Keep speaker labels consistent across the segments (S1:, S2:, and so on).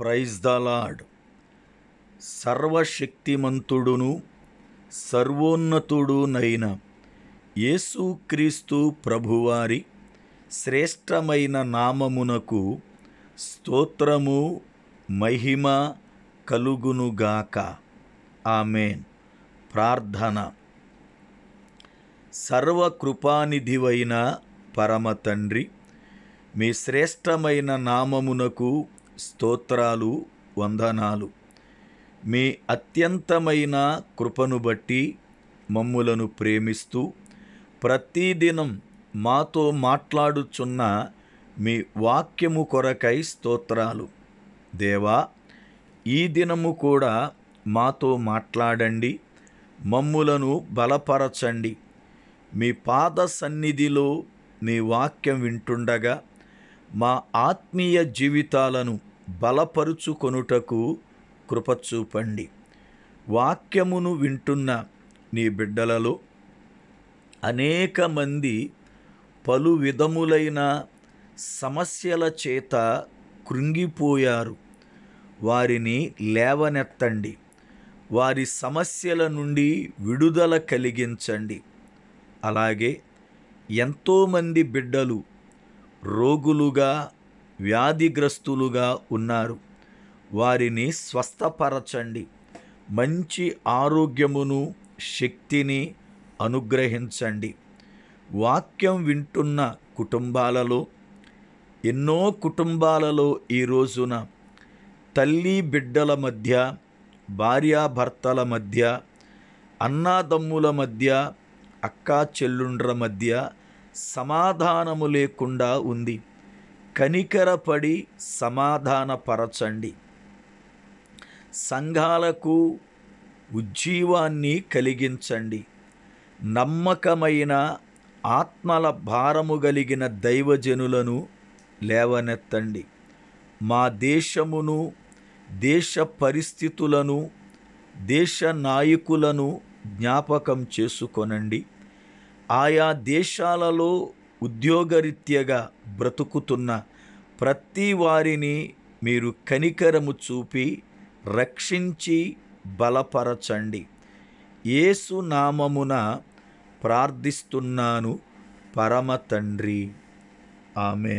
S1: praise the Lord సర్వశక్తిమంతుడును సర్వోన్నతుడునైన యేసుక్రీస్తు ప్రభువారి శ్రేష్టమైన నామమునకు స్తోత్రము మహిమ కలుగునుగాక ఆమెన్ ప్రార్థన సర్వకృపానిధివైన పరమ తండ్రి మీ శ్రేష్టమైన నామమునకు స్తోత్రాలు వందనాలు మీ అత్యంతమైన కృపను బట్టి మమ్ములను ప్రేమిస్తూ ప్రతిదినం మాతో మాట్లాడుచున్న మీ వాక్యము కొరకై స్తోత్రాలు దేవా ఈ దినము కూడా మాతో మాట్లాడండి మమ్ములను బలపరచండి మీ పాద సన్నిధిలో మీ వాక్యం వింటుండగా మా ఆత్మీయ జీవితాలను బలపరుచుకొనుటకు కృపచూపండి వాక్యమును వింటున్న నీ బిడ్డలలో అనేక మంది పలు విధములైన సమస్యల చేత కృంగిపోయారు వారిని లేవనెత్తండి వారి సమస్యల నుండి విడుదల కలిగించండి అలాగే ఎంతోమంది బిడ్డలు రోగులుగా వ్యాధిగ్రస్తులుగా ఉన్నారు వారిని స్వస్థపరచండి మంచి ఆరోగ్యమును శక్తిని అనుగ్రహించండి వాక్యం వింటున్న కుటుంబాలలో ఎన్నో కుటుంబాలలో ఈ రోజున తల్లి బిడ్డల మధ్య భార్యాభర్తల మధ్య అన్నాదమ్ముల మధ్య అక్కా చెల్లుండ్ర మధ్య సమాధానము లేకుండా ఉంది కనికరపడి సమాధానపరచండి సంఘాలకు ఉజ్జీవాన్ని కలిగించండి నమ్మకమైన ఆత్మల భారము కలిగిన దైవజనులను లేవనెత్తండి మా దేశమును దేశ పరిస్థితులను దేశ నాయకులను జ్ఞాపకం చేసుకొనండి ఆయా దేశాలలో ఉద్యోగరీత్యగా బ్రతుకుతున్న ప్రతి వారిని మీరు కనికరము చూపి రక్షించి బలపరచండి ఏసు నామమున ప్రార్థిస్తున్నాను పరమ తండ్రి ఆమె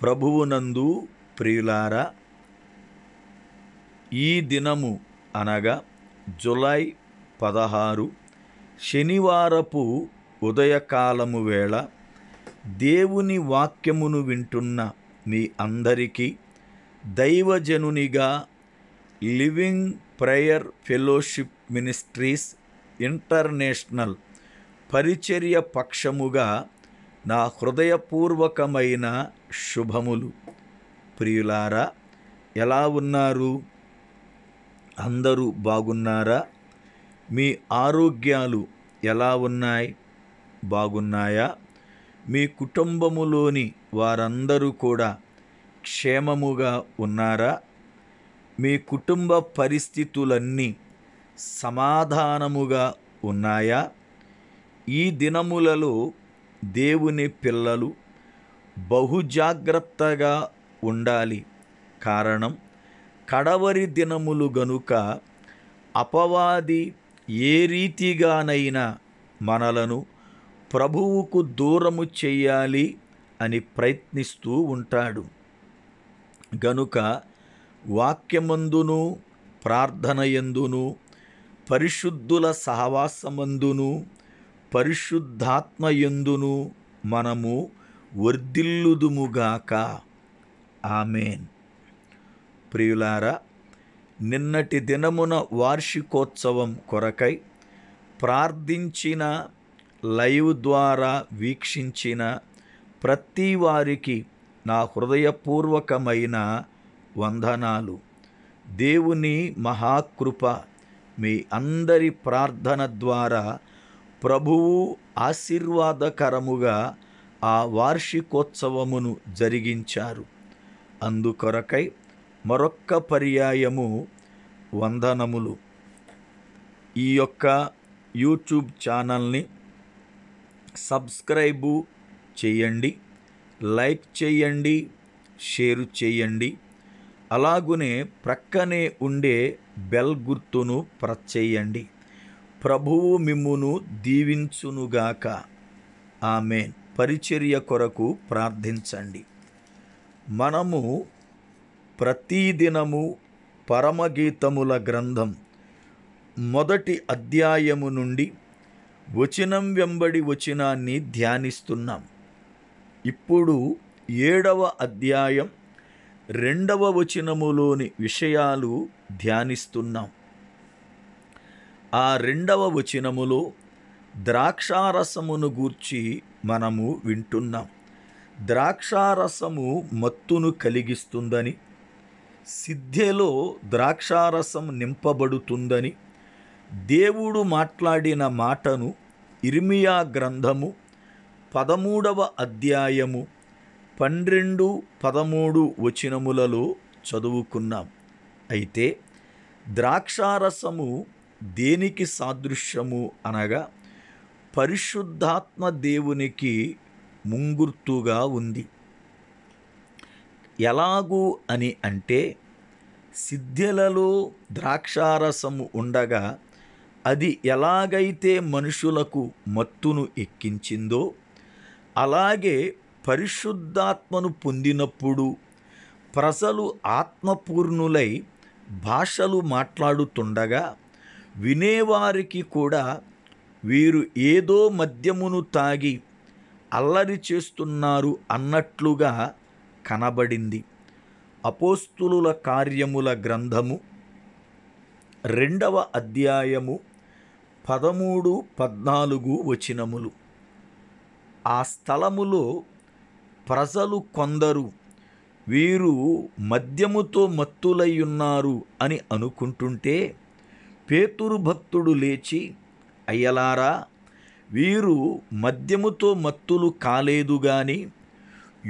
S1: ప్రభువునందు ప్రియులారా ఈ దినము అనగా జులై పదహారు శనివారపు ఉదయకాలము వేళ దేవుని వాక్యమును వింటున్న మీ అందరికీ దైవజనునిగా living prayer fellowship ministries international పరిచర్య పక్షముగా నా హృదయపూర్వకమైన శుభములు ప్రియులారా ఎలా ఉన్నారు అందరూ బాగున్నారా మీ ఆరోగ్యాలు ఎలా ఉన్నాయి బాగున్నాయా మీ కుటుంబములోని వారందరూ కూడా క్షేమముగా ఉన్నారా మీ కుటుంబ పరిస్థితులన్నీ సమాధానముగా ఉన్నాయా ఈ దినములలో దేవుని పిల్లలు బహుజాగ్రత్తగా ఉండాలి కారణం కడవరి దినములు గనుక అపవాది ఏ రీతిగానైనా మనలను ప్రభువుకు దూరము చేయాలి అని ప్రయత్నిస్తూ ఉంటాడు గనుక వాక్యమందును ప్రార్థనయందును పరిశుద్ధుల సహవాసమందును పరిశుద్ధాత్మయందును మనము వర్ధిల్లుదుముగాక ఆమెన్ ప్రియులారా నిన్నటి దినమున వార్షికోత్సవం కొరకై ప్రార్థించిన లైవ్ ద్వారా వీక్షించిన ప్రతి వారికి నా హృదయపూర్వకమైన వందనాలు దేవుని మహాకృప మీ అందరి ప్రార్థన ద్వారా ప్రభువు ఆశీర్వాదకరముగా ఆ వార్షికోత్సవమును జరిగించారు అందుకొరకై మరొక్క పర్యాయము వందనములు ఈ యొక్క యూట్యూబ్ ఛానల్ని సబ్స్క్రైబు చేయండి లైక్ చేయండి షేర్ చేయండి అలాగునే ప్రక్కనే ఉండే బెల్ గుర్తును ప్రెస్ చేయండి ప్రభువు మిమ్మును దీవించునుగాక ఆమె పరిచర్య కొరకు ప్రార్థించండి మనము ప్రతిదినము పరమగీతముల గ్రంథం మొదటి అధ్యాయము నుండి వచనం వెంబడి వచనాన్ని ధ్యానిస్తున్నాం ఇప్పుడు ఏడవ అధ్యాయం రెండవ వచనములోని విషయాలు ధ్యానిస్తున్నాం ఆ రెండవ వచనములో ద్రాక్షారసమును గూర్చి మనము వింటున్నాం ద్రాక్షారసము మత్తును కలిగిస్తుందని సిద్ధెలో ద్రాక్షారసం నింపబడుతుందని దేవుడు మాట్లాడిన మాటను ఇర్మియా గ్రంథము పదమూడవ అధ్యాయము పన్నెండు పదమూడు వచనములలో చదువుకున్నాం అయితే ద్రాక్షారసము దేనికి సాదృశ్యము అనగా పరిశుద్ధాత్మ దేవునికి ముంగుర్తుగా ఉంది ఎలాగూ అని అంటే సిద్ధ్యలలో ద్రాక్షారసము ఉండగా అది ఎలాగైతే మనుషులకు మత్తును ఎక్కించిందో అలాగే పరిశుద్ధాత్మను పొందినప్పుడు ప్రజలు ఆత్మపూర్ణులై భాషలు మాట్లాడుతుండగా వినేవారికి కూడా వీరు ఏదో మద్యమును తాగి అల్లరి చేస్తున్నారు అన్నట్లుగా కనబడింది అపోస్తులుల కార్యముల గ్రంథము రెండవ అధ్యాయము పదమూడు పద్నాలుగు వచనములు ఆ స్థలములో ప్రజలు కొందరు వీరు మద్యముతో మత్తులై ఉన్నారు అని అనుకుంటుంటే పేతురు భక్తుడు లేచి అయ్యలారా వీరు మద్యముతో మత్తులు కాలేదు గాని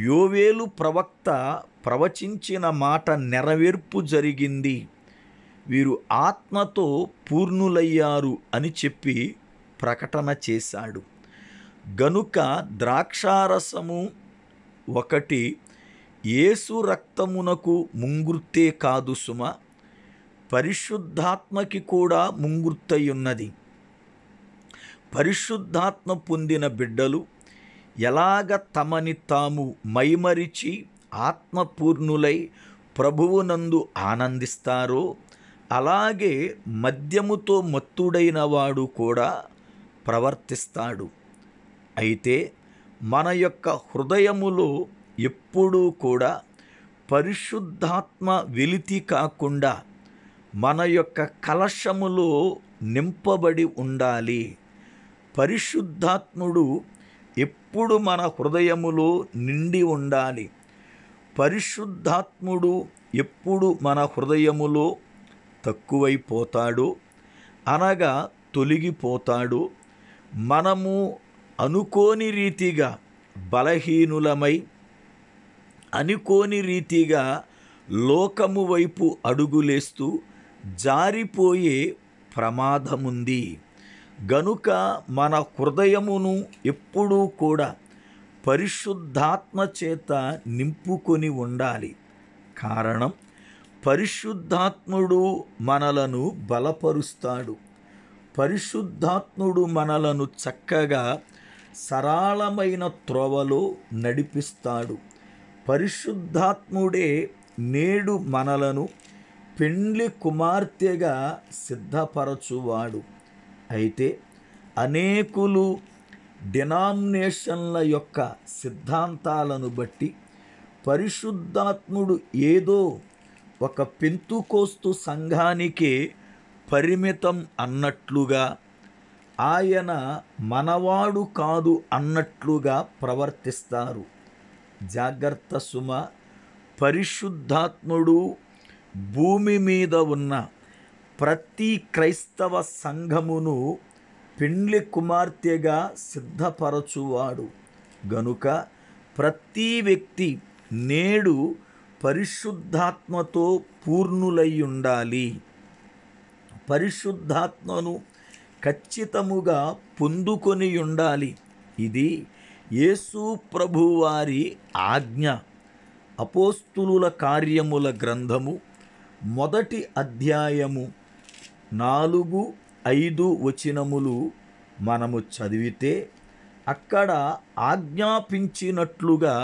S1: యోవేలు ప్రవక్త ప్రవచించిన మాట నెరవేర్పు జరిగింది వీరు ఆత్మతో పూర్ణులయ్యారు అని చెప్పి ప్రకటన చేశాడు గనుక ద్రాక్షారసము ఒకటి ఏసు రక్తమునకు ముంగుర్తే కాదు సుమ పరిశుద్ధాత్మకి కూడా ముంగుర్తయున్నది పరిశుద్ధాత్మ పొందిన బిడ్డలు ఎలాగ తమని తాము మైమరిచి ఆత్మపూర్ణులై ప్రభువునందు ఆనందిస్తారో అలాగే మద్యముతో మత్తుడైన వాడు కూడా ప్రవర్తిస్తాడు అయితే మన యొక్క హృదయములో ఎప్పుడూ కూడా పరిశుద్ధాత్మ వెలితి కాకుండా మన యొక్క కలశములో నింపబడి ఉండాలి పరిశుద్ధాత్ముడు ఎప్పుడు మన హృదయములో నిండి ఉండాలి పరిశుద్ధాత్ముడు ఎప్పుడు మన హృదయములో తక్కువైపోతాడు అనగా తొలగిపోతాడు మనము అనుకోని రీతిగా బలహీనులమై అనుకోని రీతిగా లోకము వైపు అడుగులేస్తూ జారిపోయే ప్రమాదముంది గనుక మన హృదయమును ఎప్పుడూ కూడా పరిశుద్ధాత్మ చేత నింపుకొని ఉండాలి కారణం పరిశుద్ధాత్ముడు మనలను బలపరుస్తాడు పరిశుద్ధాత్ముడు మనలను చక్కగా సరళమైన త్రోవలో నడిపిస్తాడు పరిశుద్ధాత్ముడే నేడు మనలను పెండ్లి కుమార్తెగా సిద్ధపరచువాడు అయితే అనేకులు డినామినేషన్ల యొక్క సిద్ధాంతాలను బట్టి పరిశుద్ధాత్ముడు ఏదో ఒక పెంతుకోస్తు సంఘానికి పరిమితం అన్నట్లుగా ఆయన మనవాడు కాదు అన్నట్లుగా ప్రవర్తిస్తారు జాగ్రత్త సుమ పరిశుద్ధాత్ముడు భూమి మీద ఉన్న ప్రతి క్రైస్తవ సంఘమును పెండ్లి కుమార్తెగా సిద్ధపరచువాడు గనుక ప్రతి వ్యక్తి నేడు పరిశుద్ధాత్మతో పూర్ణులై ఉండాలి పరిశుద్ధాత్మను ఖచ్చితముగా పొందుకొని ఉండాలి ఇది యేసు ప్రభువారి ఆజ్ఞ అపోస్తులుల కార్యముల గ్రంథము మొదటి అధ్యాయము నాలుగు ఐదు వచనములు మనము చదివితే అక్కడ ఆజ్ఞాపించినట్లుగా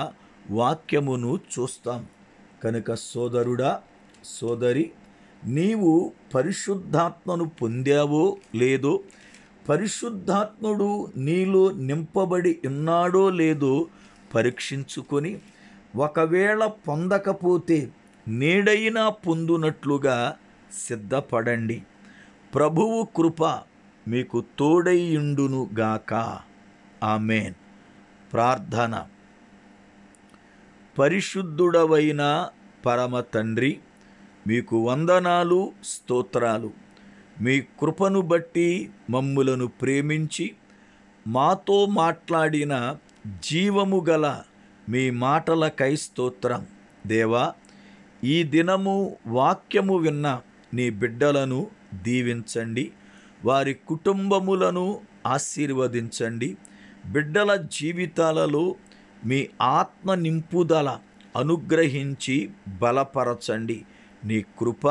S1: వాక్యమును చూస్తాం కనుక సోదరుడా సోదరి నీవు పరిశుద్ధాత్మను పొందావో లేదో పరిశుద్ధాత్ముడు నీలో నింపబడి ఉన్నాడో లేదో పరీక్షించుకొని ఒకవేళ పొందకపోతే నేడైనా పొందునట్లుగా సిద్ధపడండి ప్రభువు కృప మీకు తోడయిండునుగాక ఆమెన్ ప్రార్థన పరిశుద్ధుడవైన పరమ తండ్రి మీకు వందనాలు స్తోత్రాలు మీ కృపను బట్టి మమ్ములను ప్రేమించి మాతో మాట్లాడిన జీవము గల మీ మాటలకై స్తోత్రం దేవా ఈ దినము వాక్యము విన్న నీ బిడ్డలను దీవించండి వారి కుటుంబములను ఆశీర్వదించండి బిడ్డల జీవితాలలో మీ ఆత్మ నింపుదల అనుగ్రహించి బలపరచండి నీ కృప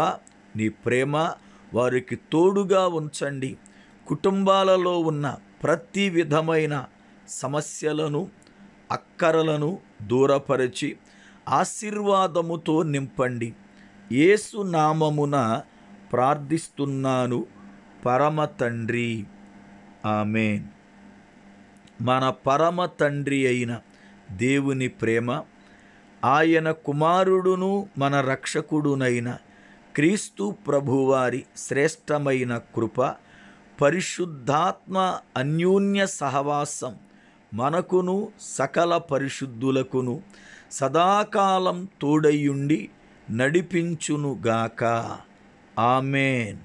S1: నీ ప్రేమ వారికి తోడుగా ఉంచండి కుటుంబాలలో ఉన్న ప్రతి విధమైన సమస్యలను అక్కరలను దూరపరిచి ఆశీర్వాదముతో నింపండి ఏసు నామమున ప్రార్థిస్తున్నాను పరమ తండ్రి ఆమె మన పరమ తండ్రి అయిన దేవుని ప్రేమ ఆయన కుమారుడును మన రక్షకుడునైన క్రీస్తు ప్రభువారి శ్రేష్టమైన కృప పరిశుద్ధాత్మ అన్యోన్య సహవాసం మనకును సకల పరిశుద్ధులకును సదాకాలం తోడయుండి నడిపించునుగాక ఆమెన్